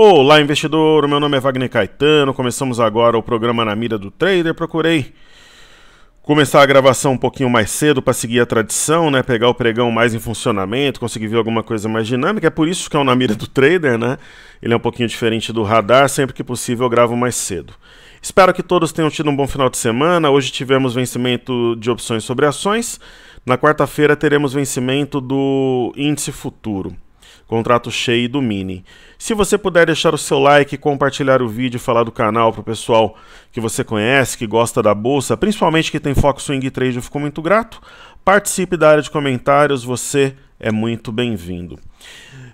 Olá, investidor. Meu nome é Wagner Caetano. Começamos agora o programa Na Mira do Trader. Procurei começar a gravação um pouquinho mais cedo para seguir a tradição, né? Pegar o pregão mais em funcionamento, conseguir ver alguma coisa mais dinâmica. É por isso que é o Na Mira do Trader, né? Ele é um pouquinho diferente do radar. Sempre que possível, eu gravo mais cedo. Espero que todos tenham tido um bom final de semana. Hoje tivemos vencimento de opções sobre ações. Na quarta-feira teremos vencimento do índice futuro contrato cheio do Mini. Se você puder deixar o seu like, compartilhar o vídeo, falar do canal pro pessoal que você conhece, que gosta da bolsa, principalmente que tem foco swing trade, eu fico muito grato. Participe da área de comentários, você é muito bem-vindo.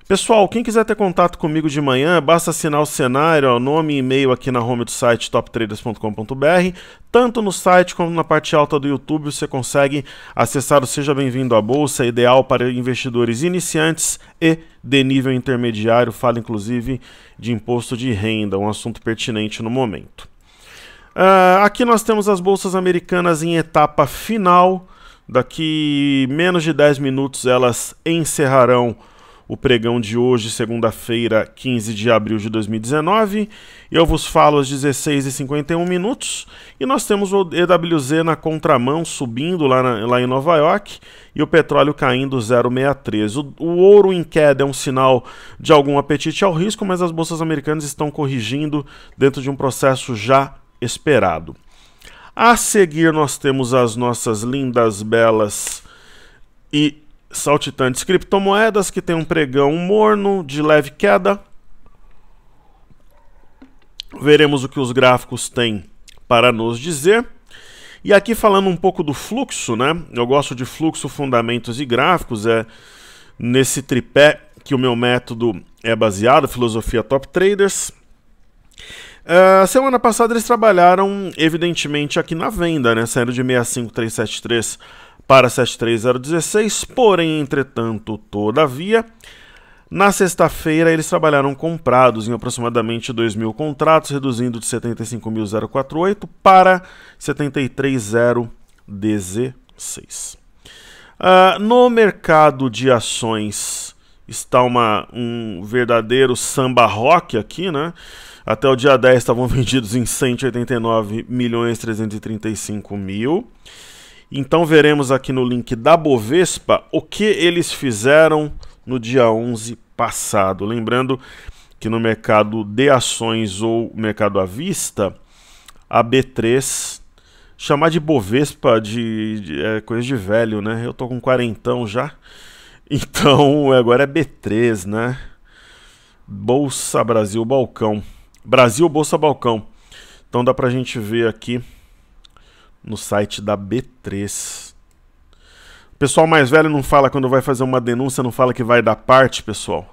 Pessoal, quem quiser ter contato comigo de manhã, basta assinar o cenário, ó, nome e e-mail aqui na home do site toptraders.com.br. Tanto no site como na parte alta do YouTube você consegue acessar o Seja Bem-vindo à Bolsa, ideal para investidores iniciantes e de nível intermediário. Fala inclusive de imposto de renda, um assunto pertinente no momento. Uh, aqui nós temos as bolsas americanas em etapa final. Daqui menos de 10 minutos elas encerrarão o pregão de hoje, segunda-feira, 15 de abril de 2019. Eu vos falo às 16h51 minutos. E nós temos o EWZ na contramão subindo lá, na, lá em Nova York e o petróleo caindo 0,63. O, o ouro em queda é um sinal de algum apetite ao risco, mas as bolsas americanas estão corrigindo dentro de um processo já esperado. A seguir, nós temos as nossas lindas, belas e Saltitantes criptomoedas que tem um pregão morno de leve queda. Veremos o que os gráficos têm para nos dizer. E aqui falando um pouco do fluxo, né? Eu gosto de fluxo, fundamentos e gráficos, é nesse tripé que o meu método é baseado, filosofia Top Traders. Uh, semana passada eles trabalharam, evidentemente, aqui na venda, né? Saíram de 65373 para 73016, porém, entretanto, todavia, na sexta-feira eles trabalharam comprados em aproximadamente 2 mil contratos, reduzindo de 75.048 para 73.016. Uh, ah, no mercado de ações está uma, um verdadeiro samba rock aqui, né? Até o dia 10 estavam vendidos em 189 milhões 335 mil. Então veremos aqui no link da Bovespa o que eles fizeram no dia 11 passado. Lembrando que no mercado de ações ou mercado à vista, a B3 chamar de Bovespa de, de é coisa de velho, né? Eu tô com quarentão já. Então, agora é B3, né? Bolsa Brasil Balcão. Brasil Bolsa Balcão. Então dá pra gente ver aqui no site da B3. O pessoal mais velho não fala quando vai fazer uma denúncia, não fala que vai dar parte, pessoal.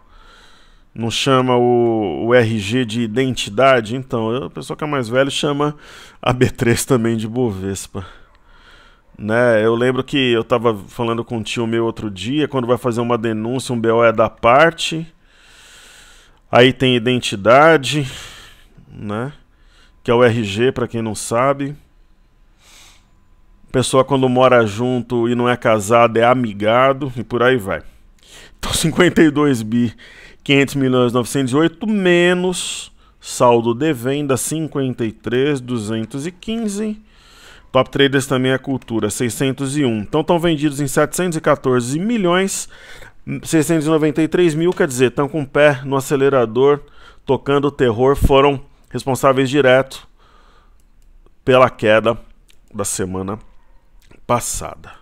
Não chama o, o RG de identidade. Então, o pessoal que é mais velho chama a B3 também de Bovespa. Né? Eu lembro que eu estava falando com um tio meu outro dia, quando vai fazer uma denúncia, um BO é da parte. Aí tem identidade, né? Que é o RG, para quem não sabe. Pessoa quando mora junto e não é casado é amigado e por aí vai. Então 52 bi 500 milhões 908 menos saldo de venda 53 215. Top Traders também é cultura 601. Então estão vendidos em 714 milhões 693 mil, quer dizer, estão com o pé no acelerador, tocando o terror, foram responsáveis direto pela queda da semana passada.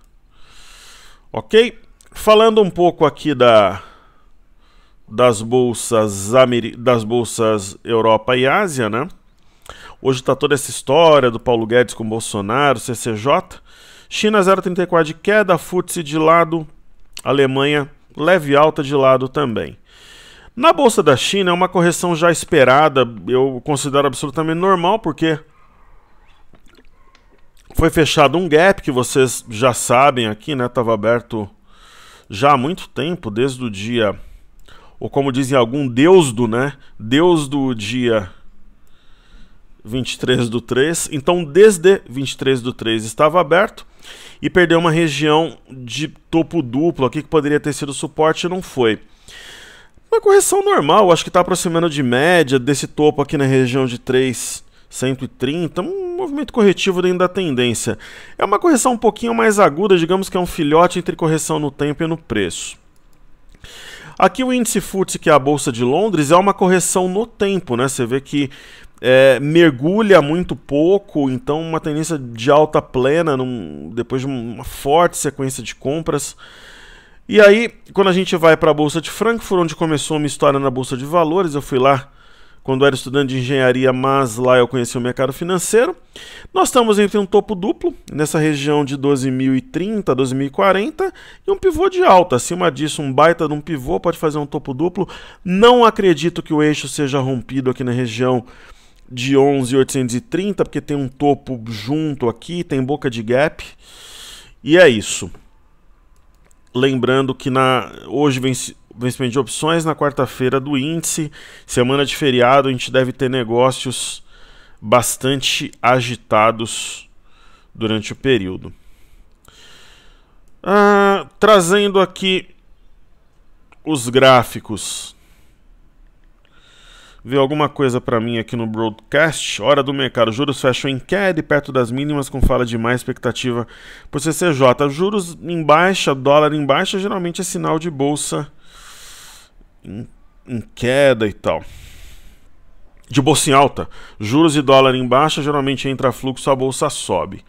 Ok? Falando um pouco aqui da, das bolsas das bolsas Europa e Ásia, né? Hoje está toda essa história do Paulo Guedes com Bolsonaro, CCJ. China 0,34 de queda, FTSE de lado, Alemanha leve alta de lado também. Na bolsa da China é uma correção já esperada, eu considero absolutamente normal, porque foi fechado um gap que vocês já sabem aqui, né? Tava aberto já há muito tempo, desde o dia ou como dizem algum deus do, né? Deus do dia 23 do 3. Então, desde 23 do 3 estava aberto e perdeu uma região de topo duplo aqui que poderia ter sido suporte e não foi. Uma correção normal, acho que está aproximando de média desse topo aqui na região de 3 130, um movimento corretivo dentro da tendência. É uma correção um pouquinho mais aguda, digamos que é um filhote entre correção no tempo e no preço. Aqui o índice FTSE, que é a bolsa de Londres, é uma correção no tempo, né? Você vê que é, mergulha muito pouco, então uma tendência de alta plena num, depois de uma forte sequência de compras. E aí, quando a gente vai para a bolsa de Frankfurt, onde começou uma história na bolsa de valores, eu fui lá quando era estudante de engenharia, mas lá eu conheci o mercado financeiro. Nós estamos entre um topo duplo, nessa região de 12.030, 2040, e um pivô de alta. Acima disso, um baita de um pivô pode fazer um topo duplo. Não acredito que o eixo seja rompido aqui na região de 11.830, porque tem um topo junto aqui, tem boca de gap. E é isso. Lembrando que na hoje vem vencimento de opções na quarta-feira do índice. Semana de feriado, a gente deve ter negócios bastante agitados durante o período. Ah, trazendo aqui os gráficos. Viu alguma coisa para mim aqui no broadcast? Hora do mercado. Juros fecham em queda e perto das mínimas com fala de mais expectativa por CCJ. Juros em baixa, dólar em baixa, geralmente é sinal de bolsa em, em queda e tal. De bolsa em alta, juros e dólar em baixa, geralmente entra fluxo, a bolsa sobe.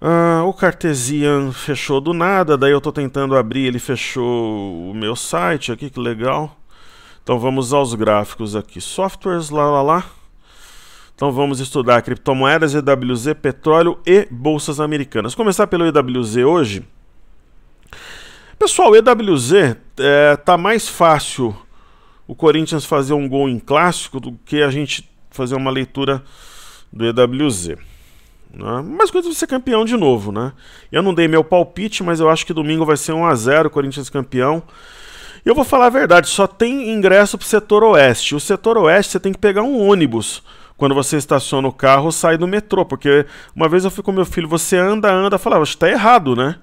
Ah, o Cartesian fechou do nada, daí eu estou tentando abrir, ele fechou o meu site aqui, que legal. Então vamos aos gráficos aqui. Softwares, lá lá lá. Então vamos estudar criptomoedas, EWZ, petróleo e bolsas americanas. Começar pelo EWZ hoje. Pessoal, EWZ é, tá mais fácil o Corinthians fazer um gol em clássico do que a gente fazer uma leitura do EWZ. Né? Mas coisa de ser campeão de novo, né? Eu não dei meu palpite, mas eu acho que domingo vai ser 1 a 0 Corinthians campeão. E eu vou falar a verdade, só tem ingresso pro setor oeste. O setor oeste você tem que pegar um ônibus quando você estaciona o carro, sai do metrô, porque uma vez eu fui com meu filho, você anda, anda, falava, está errado, né?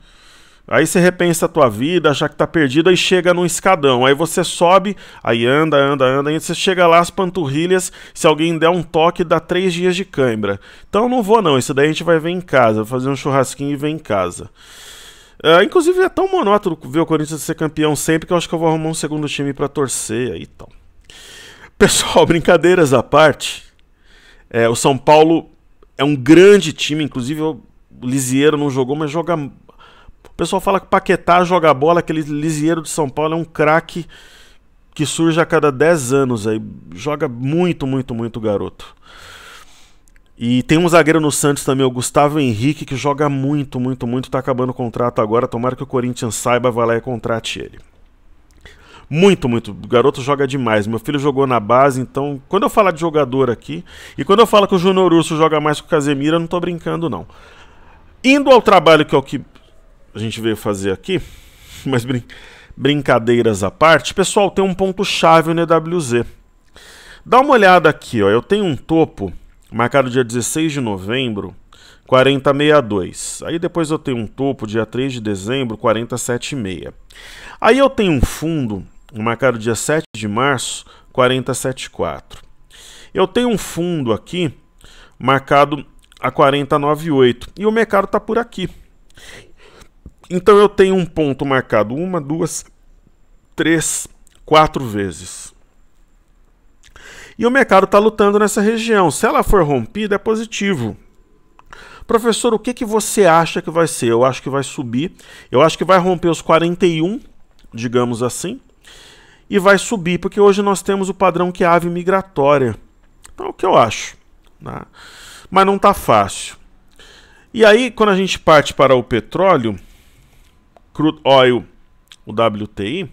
Aí você repensa a tua vida, já que tá perdido, aí chega num escadão. Aí você sobe, aí anda, anda, anda, aí você chega lá as panturrilhas, se alguém der um toque, dá três dias de cãibra. Então não vou não, isso daí a gente vai ver em casa, fazer um churrasquinho e ver em casa. Uh, inclusive é tão monótono ver o Corinthians ser campeão sempre que eu acho que eu vou arrumar um segundo time para torcer aí tal. Então. Pessoal, brincadeiras à parte, é, o São Paulo é um grande time, inclusive o Lisieiro não jogou, mas joga o pessoal fala que Paquetá joga bola, aquele lisieiro de São Paulo é um craque que surge a cada 10 anos aí. Joga muito, muito, muito garoto. E tem um zagueiro no Santos também, o Gustavo Henrique, que joga muito, muito, muito. Tá acabando o contrato agora. Tomara que o Corinthians saiba, vai lá e contrate ele. Muito, muito. O garoto joga demais. Meu filho jogou na base, então. Quando eu falar de jogador aqui, e quando eu falo que o Júnior Urso joga mais que o Casemiro, eu não tô brincando, não. Indo ao trabalho que é o que a gente veio fazer aqui, mas brin brincadeiras à parte, pessoal, tem um ponto chave no EWZ. Dá uma olhada aqui, ó. Eu tenho um topo marcado dia 16 de novembro, 4062. Aí depois eu tenho um topo dia 3 de dezembro, 47,6. Aí eu tenho um fundo marcado dia 7 de março, 4074. Eu tenho um fundo aqui marcado a 4098 e o mercado está por aqui. Então eu tenho um ponto marcado uma, duas, três, quatro vezes. E o mercado está lutando nessa região. Se ela for rompida, é positivo. Professor, o que, que você acha que vai ser? Eu acho que vai subir. Eu acho que vai romper os 41, digamos assim. E vai subir, porque hoje nós temos o padrão que é ave migratória. Então, é o que eu acho. Né? Mas não está fácil. E aí, quando a gente parte para o petróleo, crude oil, o WTI,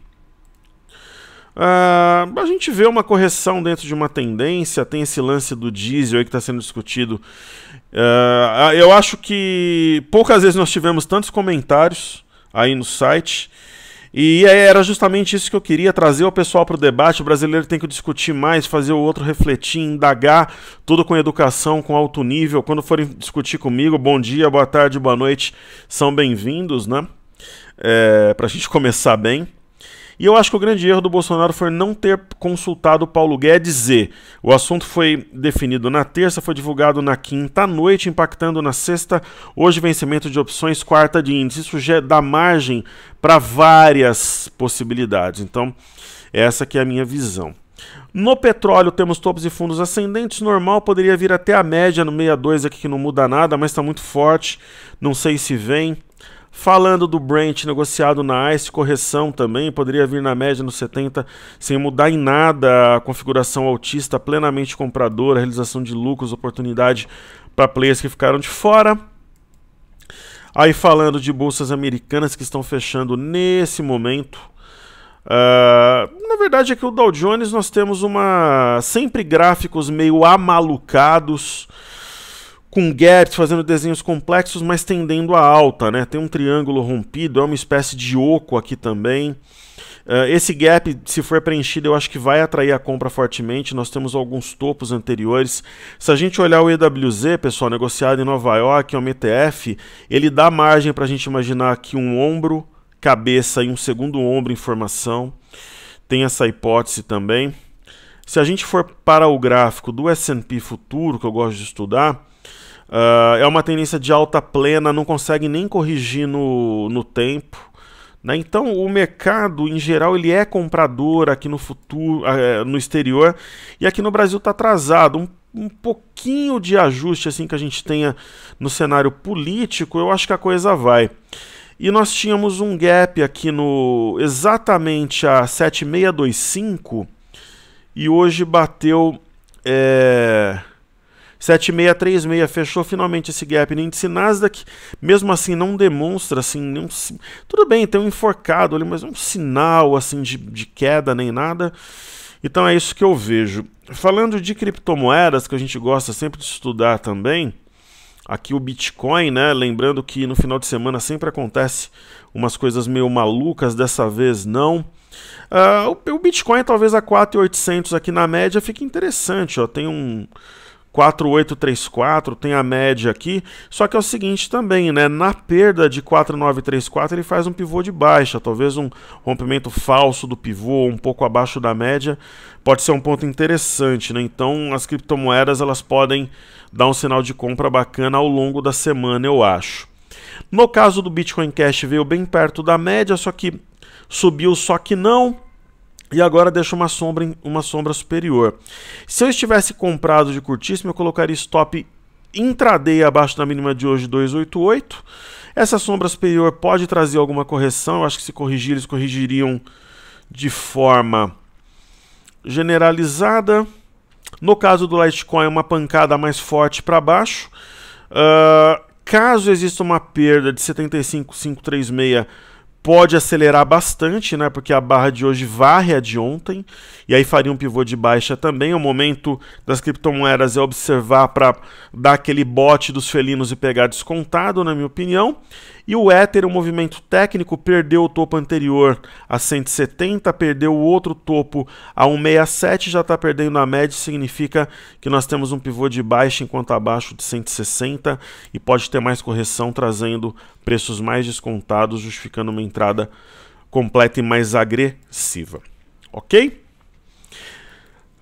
Uh, ah, a gente vê uma correção dentro de uma tendência, tem esse lance do diesel aí que está sendo discutido. Uh, eu acho que poucas vezes nós tivemos tantos comentários aí no site. E era justamente isso que eu queria trazer o pessoal para o debate. O brasileiro tem que discutir mais, fazer o outro refletir, indagar, tudo com educação, com alto nível. Quando forem discutir comigo, bom dia, boa tarde, boa noite, são bem-vindos, né? é, para a gente começar bem. E eu acho que o grande erro do Bolsonaro foi não ter consultado o Paulo Guedes e o assunto foi definido na terça, foi divulgado na quinta noite, impactando na sexta, hoje vencimento de opções, quarta de índice. Isso já dá margem para várias possibilidades. Então, essa que é a minha visão. No petróleo temos topos e fundos ascendentes, normal poderia vir até a média no 62 aqui que não muda nada, mas está muito forte, não sei se vem. Falando do Brent negociado na ICE, correção também, poderia vir na média nos 70 sem mudar em nada a configuração autista, plenamente compradora, realização de lucros, oportunidade para players que ficaram de fora. Aí falando de bolsas americanas que estão fechando nesse momento. Uh, na verdade, aqui é o Dow Jones nós temos uma sempre gráficos meio amalucados com gaps, fazendo desenhos complexos, mas tendendo a alta, né? Tem um triângulo rompido, é uma espécie de oco aqui também. Uh, esse gap, se for preenchido, eu acho que vai atrair a compra fortemente. Nós temos alguns topos anteriores. Se a gente olhar o EWZ, pessoal, negociado em Nova York, é um ETF, ele dá margem para a gente imaginar aqui um ombro, cabeça e um segundo ombro em formação. Tem essa hipótese também. Se a gente for para o gráfico do S&P futuro, que eu gosto de estudar, Uh, é uma tendência de alta plena, não consegue nem corrigir no, no tempo. Né? Então, o mercado, em geral, ele é comprador aqui no futuro, uh, no exterior, e aqui no Brasil está atrasado. Um, um pouquinho de ajuste assim que a gente tenha no cenário político, eu acho que a coisa vai. E nós tínhamos um gap aqui no exatamente a 7625 e hoje bateu é, 7636 fechou finalmente esse gap no índice Nasdaq. Mesmo assim, não demonstra assim nenhum. Tudo bem, tem um enforcado ali, mas não um sinal assim de, de queda nem nada. Então é isso que eu vejo. Falando de criptomoedas, que a gente gosta sempre de estudar também, aqui o Bitcoin, né? Lembrando que no final de semana sempre acontece umas coisas meio malucas, dessa vez não. Uh, o Bitcoin talvez a 4.800 aqui na média fique interessante, ó. Tem um 4834 tem a média aqui, só que é o seguinte também, né? Na perda de 4934 ele faz um pivô de baixa, talvez um rompimento falso do pivô, um pouco abaixo da média, pode ser um ponto interessante, né? Então as criptomoedas elas podem dar um sinal de compra bacana ao longo da semana, eu acho. No caso do Bitcoin Cash veio bem perto da média, só que subiu, só que não e agora deixa uma sombra, uma sombra superior. Se eu estivesse comprado de curtíssimo, eu colocaria stop intraday abaixo da mínima de hoje 288. Essa sombra superior pode trazer alguma correção, eu acho que se corrigir, eles corrigiriam de forma generalizada. No caso do Litecoin, é uma pancada mais forte para baixo. Uh, caso exista uma perda de 75,536 pode acelerar bastante, né? Porque a barra de hoje varre a de ontem, e aí faria um pivô de baixa também. O momento das criptomoedas é observar para dar aquele bote dos felinos e pegar descontado, na minha opinião. E o Ether, o movimento técnico, perdeu o topo anterior a 170, perdeu o outro topo a 167, já está perdendo a média, significa que nós temos um pivô de baixo enquanto abaixo de 160 e pode ter mais correção, trazendo preços mais descontados, justificando uma entrada completa e mais agressiva. Ok?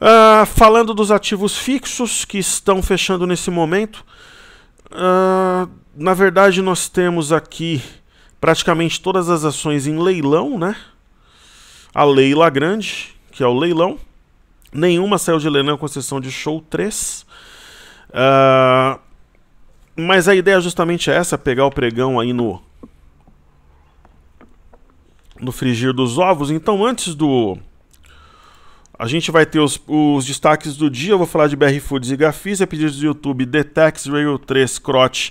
Uh, falando dos ativos fixos que estão fechando nesse momento, uh, na verdade, nós temos aqui praticamente todas as ações em leilão, né? A Leila grande que é o leilão. Nenhuma saiu de leilão com exceção de show 3. Uh, ah, mas a ideia é justamente essa, pegar o pregão aí no no frigir dos ovos. Então, antes do a gente vai ter os, os, destaques do dia. Eu vou falar de BR Foods e Gafis, É pedido do YouTube, Detex, Rail 3, Crotch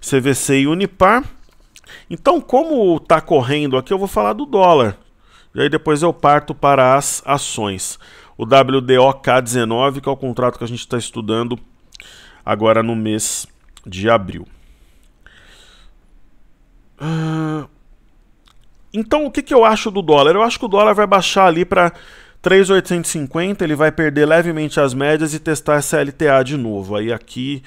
CVC e Unipar. Então, como está correndo aqui, eu vou falar do dólar. E aí depois eu parto para as ações. O WDOK19, que é o contrato que a gente está estudando agora no mês de abril. Ah, então, o que, que eu acho do dólar? Eu acho que o dólar vai baixar ali para 3,850, ele vai perder levemente as médias e testar essa LTA de novo. Aí aqui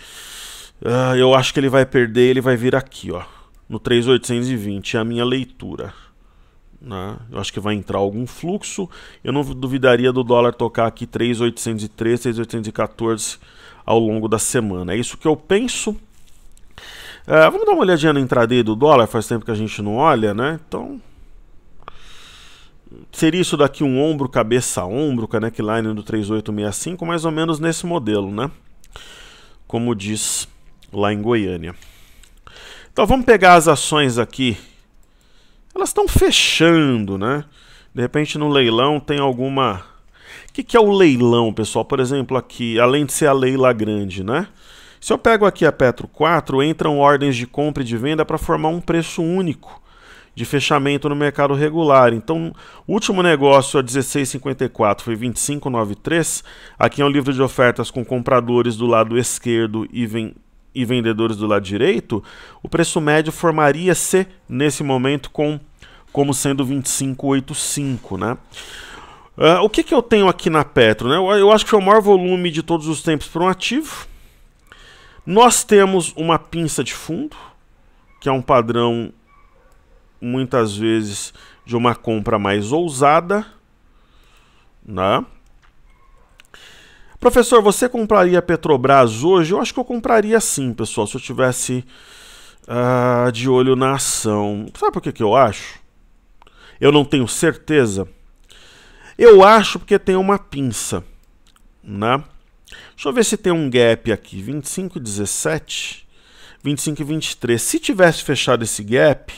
ah, eu acho que ele vai perder, ele vai vir aqui, ó. No 3820, é a minha leitura. Né? Eu acho que vai entrar algum fluxo. Eu não duvidaria do dólar tocar aqui 3803, 3814 ao longo da semana. É isso que eu penso. É, vamos dar uma olhadinha na intraday do dólar, faz tempo que a gente não olha, né? Então, seria isso daqui um ombro, cabeça ombro, o neckline do 3865, mais ou menos nesse modelo, né? Como diz lá em Goiânia. Então vamos pegar as ações aqui. Elas estão fechando, né? De repente no leilão tem alguma. O que, que é o leilão, pessoal? Por exemplo, aqui, além de ser a Leila Grande, né? Se eu pego aqui a Petro 4, entram ordens de compra e de venda para formar um preço único de fechamento no mercado regular. Então, o último negócio a 16,54 foi 25,93. Aqui é um livro de ofertas com compradores do lado esquerdo e vem e vendedores do lado direito, o preço médio formaria-se nesse momento com como sendo 25,85, né? Uh, o que, que eu tenho aqui na Petro? Né? Eu, eu acho que foi o maior volume de todos os tempos para um ativo. Nós temos uma pinça de fundo, que é um padrão muitas vezes de uma compra mais ousada, né? Professor, você compraria Petrobras hoje? Eu acho que eu compraria sim, pessoal, se eu tivesse uh, de olho na ação. Sabe por que, que eu acho? Eu não tenho certeza. Eu acho porque tem uma pinça, né? Deixa eu ver se tem um gap aqui, 25 e 17, 25 e 23. Se tivesse fechado esse gap,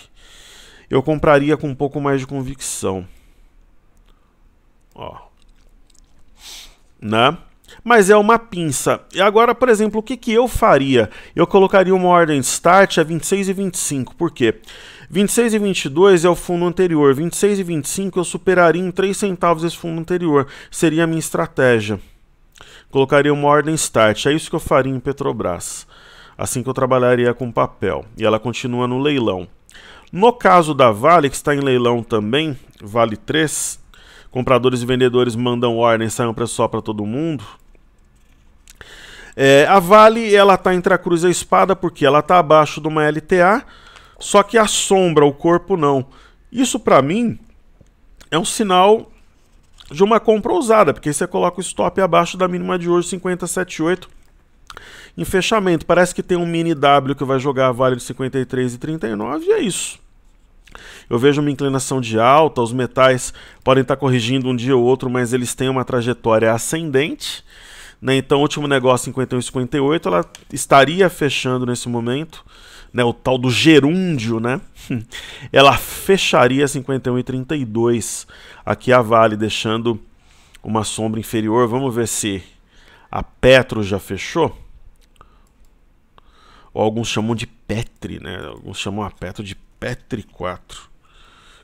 eu compraria com um pouco mais de convicção. Ó. Né? mas é uma pinça. E agora, por exemplo, o que, que eu faria? Eu colocaria uma ordem start a 26 e 25, por quê? 26 e 22 é o fundo anterior, 26 e 25 eu superaria em 3 centavos esse fundo anterior, seria a minha estratégia. Colocaria uma ordem start, é isso que eu faria em Petrobras. Assim que eu trabalharia com papel. E ela continua no leilão. No caso da Vale, que está em leilão também, Vale 3, compradores e vendedores mandam ordem, saem um preço só para todo mundo. É, a Vale ela está entre a cruz e a espada porque ela está abaixo de uma LTA, só que a sombra, o corpo não. Isso para mim é um sinal de uma compra ousada, porque você coloca o stop abaixo da mínima de hoje 5078 em fechamento. Parece que tem um mini W que vai jogar a Vale de 53 e 39 e é isso. Eu vejo uma inclinação de alta, os metais podem estar tá corrigindo um dia ou outro, mas eles têm uma trajetória ascendente. Né? Então, o último negócio 51 e 58, ela estaria fechando nesse momento, né? o tal do gerúndio, né? ela fecharia 51 e 32 aqui a Vale, deixando uma sombra inferior. Vamos ver se a Petro já fechou. Ou alguns chamam de Petri, né? Alguns chamam a Petro de Petri 4.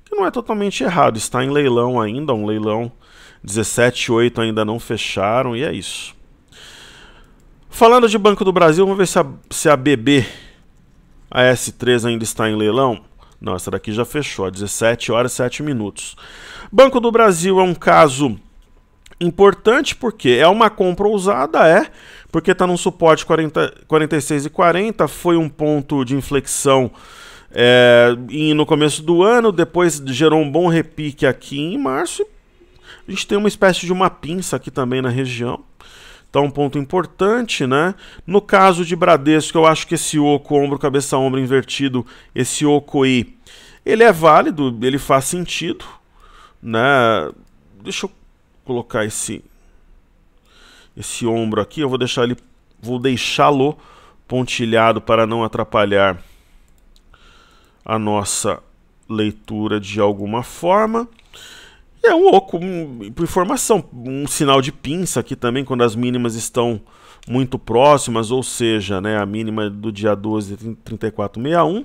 Que não é totalmente errado, está em leilão ainda, um leilão 17,8 ainda não fecharam e é isso. Falando de Banco do Brasil, vamos ver se a, se a BB, a S3 ainda está em leilão. Não, essa daqui já fechou, às 17 horas e 7 minutos. Banco do Brasil é um caso importante porque é uma compra ousada, é, porque está num suporte 40, 46,40, e foi um ponto de inflexão é, no começo do ano, depois gerou um bom repique aqui em março. A gente tem uma espécie de uma pinça aqui também na região. Então, um ponto importante, né? No caso de Bradesco, eu acho que esse oco, ombro, cabeça, ombro invertido, esse oco aí, ele é válido, ele faz sentido, né? Deixa eu colocar esse esse ombro aqui, eu vou deixar ele vou deixá-lo pontilhado para não atrapalhar a nossa leitura de alguma forma. É um oco, um, por informação, um sinal de pinça aqui também, quando as mínimas estão muito próximas, ou seja, né, a mínima do dia 12 34,61,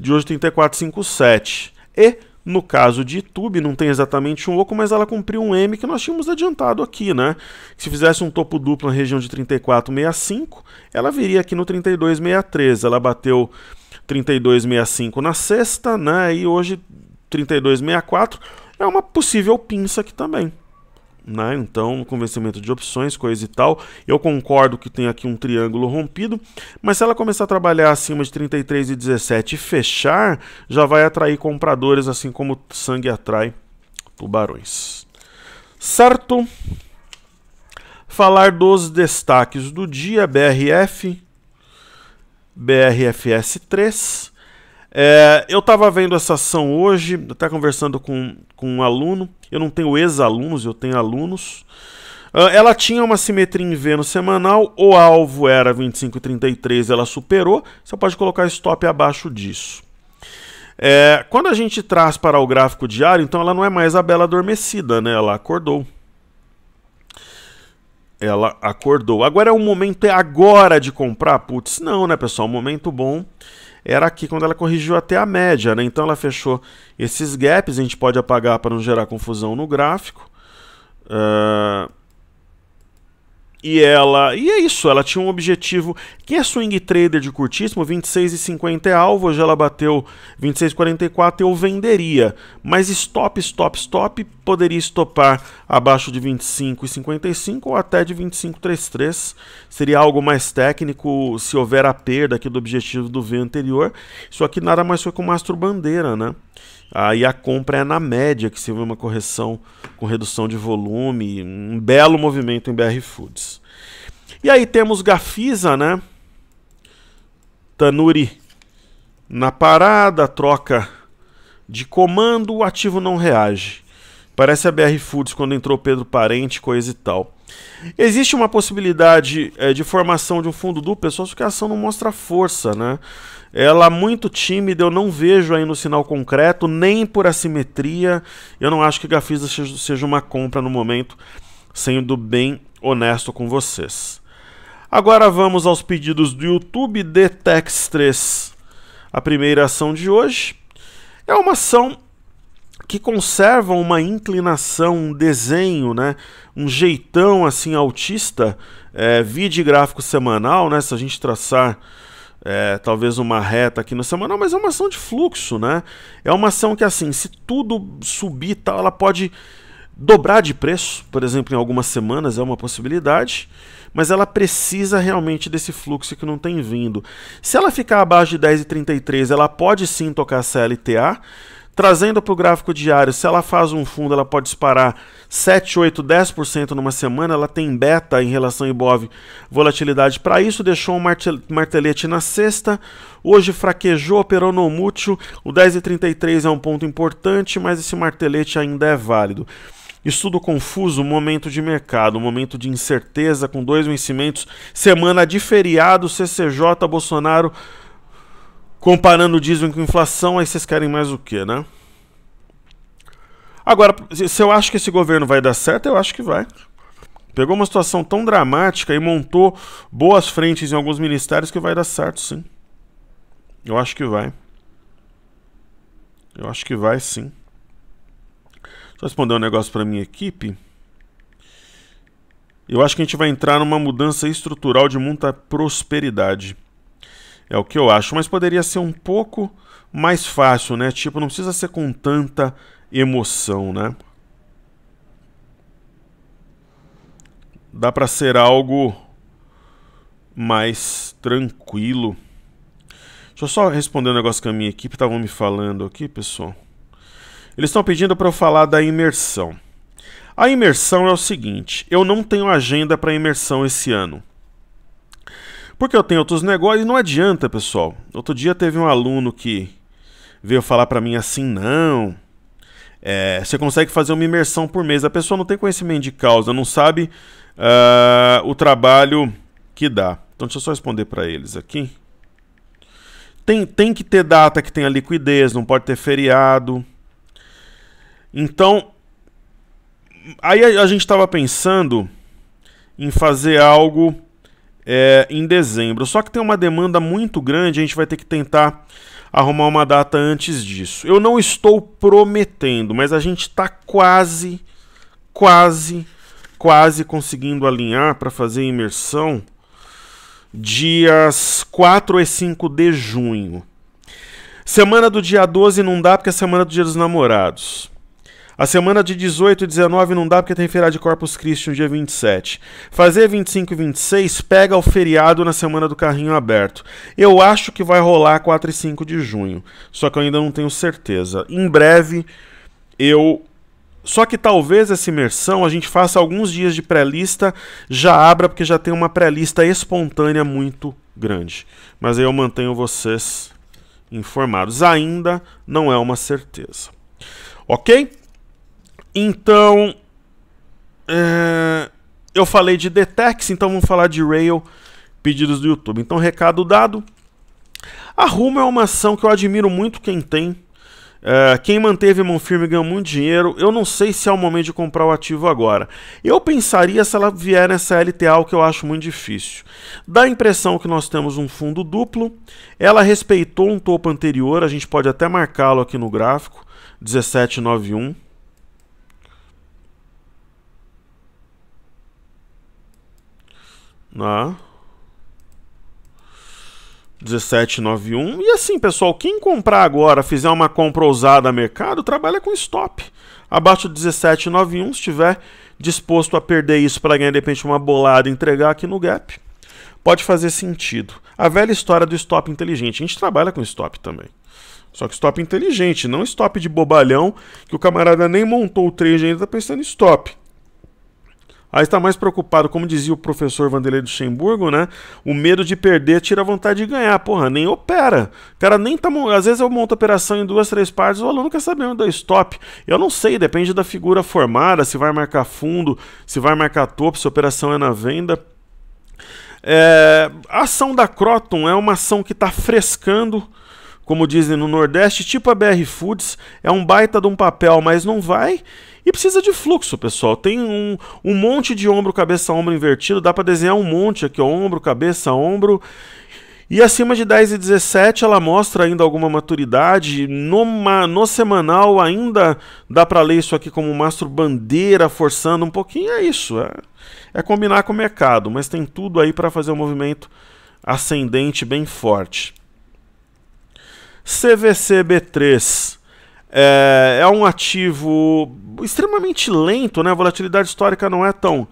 de hoje 34,57. E, no caso de YouTube, não tem exatamente um oco, mas ela cumpriu um M que nós tínhamos adiantado aqui, né? Se fizesse um topo duplo na região de 34,65, ela viria aqui no 32,63. Ela bateu 32,65 na sexta, né? E hoje 32,64 é uma possível pinça aqui também. Né? Então, convencimento de opções, coisa e tal, eu concordo que tem aqui um triângulo rompido, mas se ela começar a trabalhar acima de 33 e 17 e fechar, já vai atrair compradores, assim como sangue atrai tubarões. Certo? Falar dos destaques do dia, BRF, BRFS3, é, eu estava vendo essa ação hoje, até conversando com, com um aluno. Eu não tenho ex-alunos, eu tenho alunos. Uh, ela tinha uma simetria em V no semanal, o alvo era 25,33, ela superou. Você pode colocar stop abaixo disso. É, quando a gente traz para o gráfico diário, então ela não é mais a bela adormecida, né? Ela acordou. Ela acordou. Agora é o momento, é agora de comprar? Putz, não, né, pessoal? Um momento bom era aqui quando ela corrigiu até a média, né? Então ela fechou esses gaps, a gente pode apagar para não gerar confusão no gráfico. Uh... E ela, e é isso, ela tinha um objetivo que é swing trader de curtíssimo, 26,50 é alvo, hoje ela bateu 26,44, eu venderia. Mas stop, stop, stop, poderia estopar abaixo de 25,55 ou até de 25,33. Seria algo mais técnico se houver a perda aqui do objetivo do V anterior. Isso aqui nada mais foi com o Mastro Bandeira, né? Aí a compra é na média, que se vê uma correção com redução de volume, um belo movimento em BR Foods. E aí temos Gafisa, né? Tanuri na parada, troca de comando, o ativo não reage. Parece a BR Foods quando entrou Pedro Parente, coisa e tal. Existe uma possibilidade é, de formação de um fundo duplo, só que a ação não mostra força, né? ela é muito tímida, eu não vejo aí no sinal concreto, nem por assimetria. Eu não acho que Gafisa seja uma compra no momento, sendo bem honesto com vocês. Agora vamos aos pedidos do YouTube detex 3. A primeira ação de hoje é uma ação que conserva uma inclinação, um desenho, né? um jeitão assim autista, é, vídeo gráfico semanal, né? se a gente traçar é, talvez uma reta aqui no semanal, mas é uma ação de fluxo, né? É uma ação que, assim, se tudo subir tal, ela pode dobrar de preço, por exemplo, em algumas semanas é uma possibilidade, mas ela precisa realmente desse fluxo que não tem vindo. Se ela ficar abaixo de 10,33, ela pode sim tocar CLTA, Trazendo para o gráfico diário, se ela faz um fundo, ela pode disparar 7, 8, 10% numa semana, ela tem beta em relação ao Ibov volatilidade para isso, deixou um martelete na sexta, hoje fraquejou, operou no mútuo, o 10,33 é um ponto importante, mas esse martelete ainda é válido. Estudo confuso, momento de mercado, momento de incerteza com dois vencimentos, semana de feriado, CCJ, Bolsonaro comparando o diesel com inflação, aí vocês querem mais o quê, né? Agora, se eu acho que esse governo vai dar certo, eu acho que vai. Pegou uma situação tão dramática e montou boas frentes em alguns ministérios que vai dar certo, sim. Eu acho que vai. Eu acho que vai, sim. eu responder um negócio para minha equipe. Eu acho que a gente vai entrar numa mudança estrutural de muita prosperidade. É o que eu acho, mas poderia ser um pouco mais fácil, né? Tipo, não precisa ser com tanta emoção, né? Dá para ser algo mais tranquilo. Deixa eu só responder um negócio que a minha equipe estavam me falando aqui, pessoal. Eles estão pedindo para eu falar da imersão. A imersão é o seguinte: eu não tenho agenda para imersão esse ano. Porque eu tenho outros negócios e não adianta, pessoal. Outro dia teve um aluno que veio falar para mim assim, não. É, você consegue fazer uma imersão por mês. A pessoa não tem conhecimento de causa, não sabe uh, o trabalho que dá. Então deixa eu só responder para eles aqui. Tem, tem que ter data que tenha liquidez, não pode ter feriado. Então, aí a, a gente estava pensando em fazer algo é, em dezembro. Só que tem uma demanda muito grande, a gente vai ter que tentar arrumar uma data antes disso. Eu não estou prometendo, mas a gente está quase, quase, quase conseguindo alinhar para fazer imersão dias 4 e 5 de junho. Semana do dia 12 não dá porque é semana do Dia dos Namorados. A semana de 18 e 19 não dá porque tem feriado de Corpus Christi no dia 27. Fazer 25 e 26 pega o feriado na semana do carrinho aberto. Eu acho que vai rolar 4 e 5 de junho, só que eu ainda não tenho certeza. Em breve eu só que talvez essa imersão a gente faça alguns dias de pré-lista, já abra porque já tem uma pré-lista espontânea muito grande. Mas aí eu mantenho vocês informados. Ainda não é uma certeza. OK? Então, é, eu falei de Detex, então vamos falar de Rail, pedidos do YouTube. Então, recado dado. A Rumo é uma ação que eu admiro muito quem tem. É, quem manteve a mão firme ganhou muito dinheiro. Eu não sei se é o momento de comprar o ativo agora. Eu pensaria se ela vier nessa LTA, o que eu acho muito difícil. Dá a impressão que nós temos um fundo duplo. Ela respeitou um topo anterior, a gente pode até marcá-lo aqui no gráfico, 1791. né? 1791. E assim, pessoal, quem comprar agora, fizer uma compra ousada a mercado, trabalha com stop. Abaixo de 1791, se estiver disposto a perder isso para ganhar de repente uma bolada e entregar aqui no gap, pode fazer sentido. A velha história do stop inteligente. A gente trabalha com stop também. Só que stop inteligente, não stop de bobalhão que o camarada nem montou o trade ainda tá pensando em stop. Aí está mais preocupado, como dizia o professor Vanderlei Luxemburgo, né? O medo de perder tira a vontade de ganhar. Porra, nem opera. O cara nem tá. Às vezes eu monto a operação em duas, três partes, o aluno quer saber onde é stop. Eu não sei, depende da figura formada, se vai marcar fundo, se vai marcar topo, se a operação é na venda. É, a ação da Croton é uma ação que está frescando como dizem no Nordeste, tipo a BR Foods, é um baita de um papel, mas não vai. E precisa de fluxo, pessoal. Tem um, um monte de ombro, cabeça, ombro invertido. Dá para desenhar um monte aqui, ombro, cabeça, ombro. E acima de 10 e 17 ela mostra ainda alguma maturidade. No, no semanal ainda dá para ler isso aqui como mastro bandeira, forçando um pouquinho. É isso, é, é combinar com o mercado, mas tem tudo aí para fazer um movimento ascendente bem forte. CVCB3 é, é um ativo extremamente lento, né? A volatilidade histórica não é tão.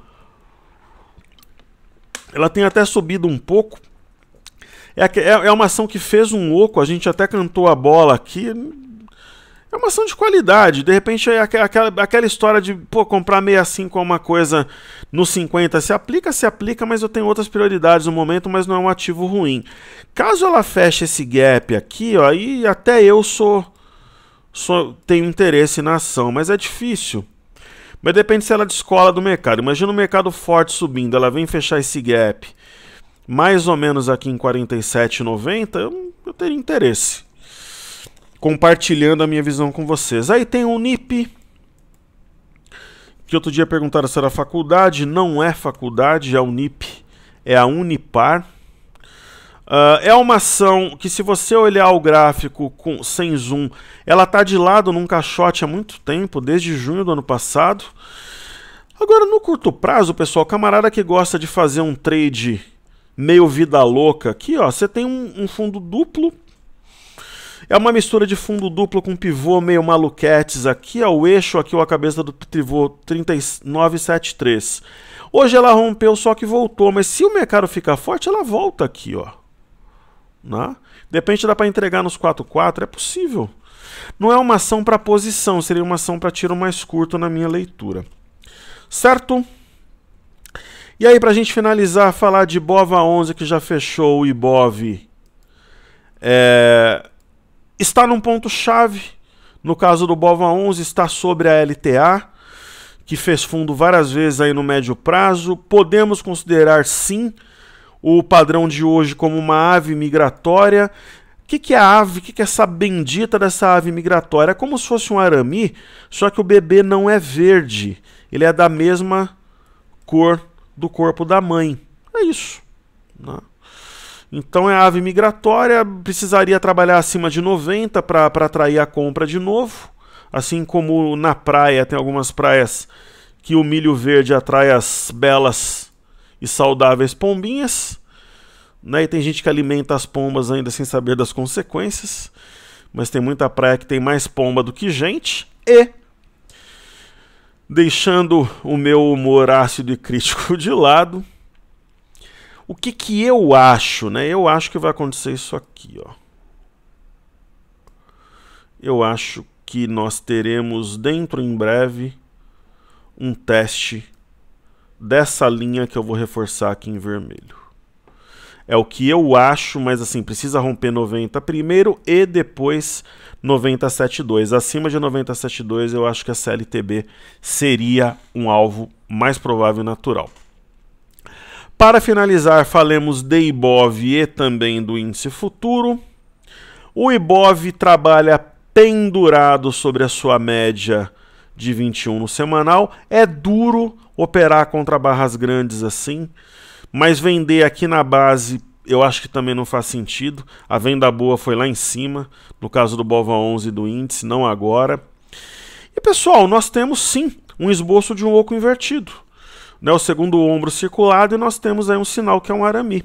Ela tem até subido um pouco. É, é, é uma ação que fez um oco, a gente até cantou a bola aqui. É uma ação de qualidade. De repente, é aquela, aquela história de pô, comprar 65 é uma coisa no 50 se aplica, se aplica, mas eu tenho outras prioridades no momento, mas não é um ativo ruim. Caso ela feche esse gap aqui, ó, aí até eu sou, sou tenho interesse na ação, mas é difícil. Mas depende se ela descola do mercado. Imagina o mercado forte subindo, ela vem fechar esse gap mais ou menos aqui em 47,90, eu, eu teria interesse compartilhando a minha visão com vocês. Aí tem o NIP, que outro dia perguntaram se era faculdade. Não é faculdade, é o NIP, é a Unipar. Uh, é uma ação que, se você olhar o gráfico com, sem zoom, ela está de lado num caixote há muito tempo, desde junho do ano passado. Agora, no curto prazo, pessoal, camarada que gosta de fazer um trade meio vida louca, aqui ó, você tem um, um fundo duplo é uma mistura de fundo duplo com pivô meio maluquetes. Aqui é o eixo, aqui é a cabeça do pivô 3973. Hoje ela rompeu, só que voltou. Mas se o mercado ficar forte, ela volta aqui, ó. Né? De repente dá para entregar nos 4,4, é possível. Não é uma ação para posição, seria uma ação para tiro mais curto na minha leitura. Certo? E aí, para a gente finalizar, falar de Bova 11, que já fechou o Ibov. É está num ponto-chave. No caso do Bova 11, está sobre a LTA, que fez fundo várias vezes aí no médio prazo. Podemos considerar, sim, o padrão de hoje como uma ave migratória. O que, que é a ave? O que, que é essa bendita dessa ave migratória? É como se fosse um arami, só que o bebê não é verde. Ele é da mesma cor do corpo da mãe. É isso. Não. Né? Então é ave migratória, precisaria trabalhar acima de 90 para atrair a compra de novo. Assim como na praia, tem algumas praias que o milho verde atrai as belas e saudáveis pombinhas. Né? E tem gente que alimenta as pombas ainda sem saber das consequências. Mas tem muita praia que tem mais pomba do que gente. E deixando o meu humor ácido e crítico de lado, o que que eu acho, né? Eu acho que vai acontecer isso aqui, ó. Eu acho que nós teremos dentro em breve um teste dessa linha que eu vou reforçar aqui em vermelho. É o que eu acho, mas assim, precisa romper 90 primeiro e depois 97.2. Acima de 97.2, eu acho que a CLTB seria um alvo mais provável e natural. Para finalizar, falemos de IBOV e também do índice futuro. O IBOV trabalha pendurado sobre a sua média de 21 no semanal. É duro operar contra barras grandes assim, mas vender aqui na base eu acho que também não faz sentido. A venda boa foi lá em cima, no caso do Bova 11 do índice, não agora. E pessoal, nós temos sim um esboço de um oco invertido. Né? O segundo ombro circulado e nós temos aí um sinal que é um arame.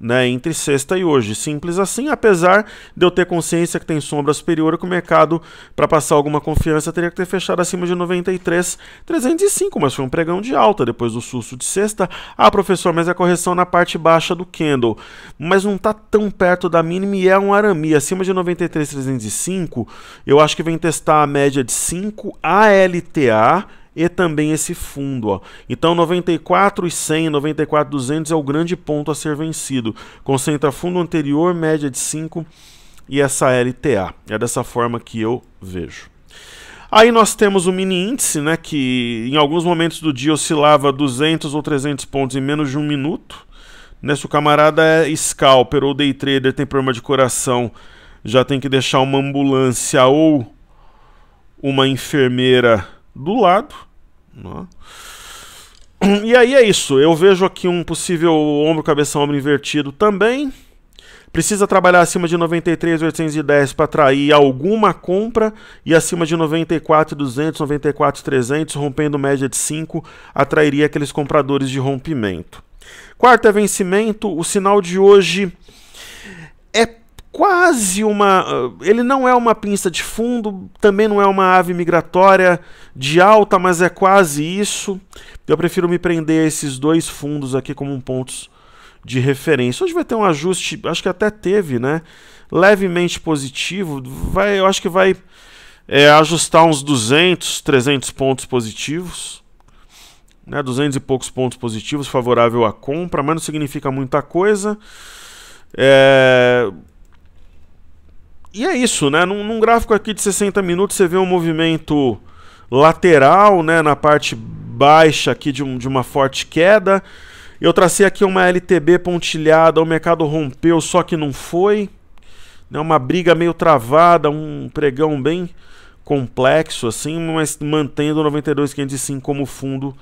Né, entre sexta e hoje. Simples assim, apesar de eu ter consciência que tem sombra superior, que o mercado, para passar alguma confiança, teria que ter fechado acima de 93,305, mas foi um pregão de alta depois do susto de sexta. Ah, professor, mas é correção na parte baixa do candle, mas não está tão perto da mínima e é um arame. Acima de 93,305, eu acho que vem testar a média de 5 ALTA, e também esse fundo. Ó. Então 94 e 100, 94 200 é o grande ponto a ser vencido. Concentra fundo anterior, média de 5 e essa LTA. É dessa forma que eu vejo. Aí nós temos o mini índice, né, que em alguns momentos do dia oscilava 200 ou 300 pontos em menos de um minuto. Né, se o camarada é scalper ou day trader, tem problema de coração, já tem que deixar uma ambulância ou uma enfermeira do lado. Né? E aí é isso. Eu vejo aqui um possível ombro, cabeça, ombro invertido também. Precisa trabalhar acima de 93,810 para atrair alguma compra e acima de 94,200, 94,300, rompendo média de 5, atrairia aqueles compradores de rompimento. Quarto é vencimento. O sinal de hoje quase uma. Ele não é uma pinça de fundo, também não é uma ave migratória de alta, mas é quase isso. Eu prefiro me prender a esses dois fundos aqui como pontos de referência. Hoje vai ter um ajuste, acho que até teve, né? Levemente positivo. Vai, eu acho que vai é, ajustar uns 200, 300 pontos positivos. Né, 200 e poucos pontos positivos favorável à compra, mas não significa muita coisa. É, e é isso, né? Num, num, gráfico aqui de 60 minutos, você vê um movimento lateral, né? Na parte baixa aqui de, um, de uma forte queda. Eu tracei aqui uma LTB pontilhada, o mercado rompeu, só que não foi. Né? Uma briga meio travada, um pregão bem complexo, assim, mas mantendo o 92,505 como fundo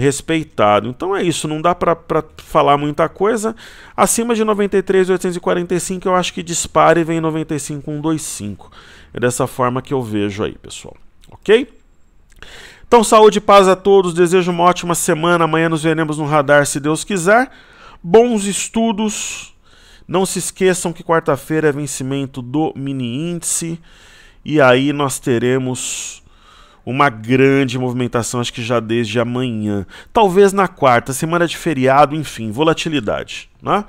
respeitado. Então é isso, não dá para falar muita coisa. Acima de 93,845 eu acho que dispara e vem 95,125. É dessa forma que eu vejo aí, pessoal. Ok? Então, saúde e paz a todos. Desejo uma ótima semana. Amanhã nos veremos no radar, se Deus quiser. Bons estudos. Não se esqueçam que quarta-feira é vencimento do mini índice. E aí nós teremos uma grande movimentação, acho que já desde amanhã. Talvez na quarta, semana de feriado, enfim, volatilidade. Né?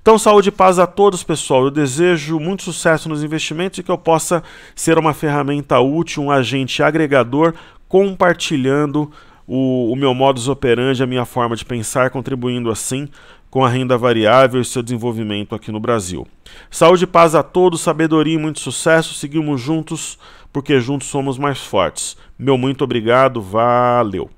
Então, saúde e paz a todos, pessoal. Eu desejo muito sucesso nos investimentos e que eu possa ser uma ferramenta útil, um agente agregador, compartilhando o, o meu modus operandi, a minha forma de pensar, contribuindo assim com a renda variável e seu desenvolvimento aqui no Brasil. Saúde e paz a todos, sabedoria e muito sucesso. Seguimos juntos, porque juntos somos mais fortes. Meu muito obrigado, valeu!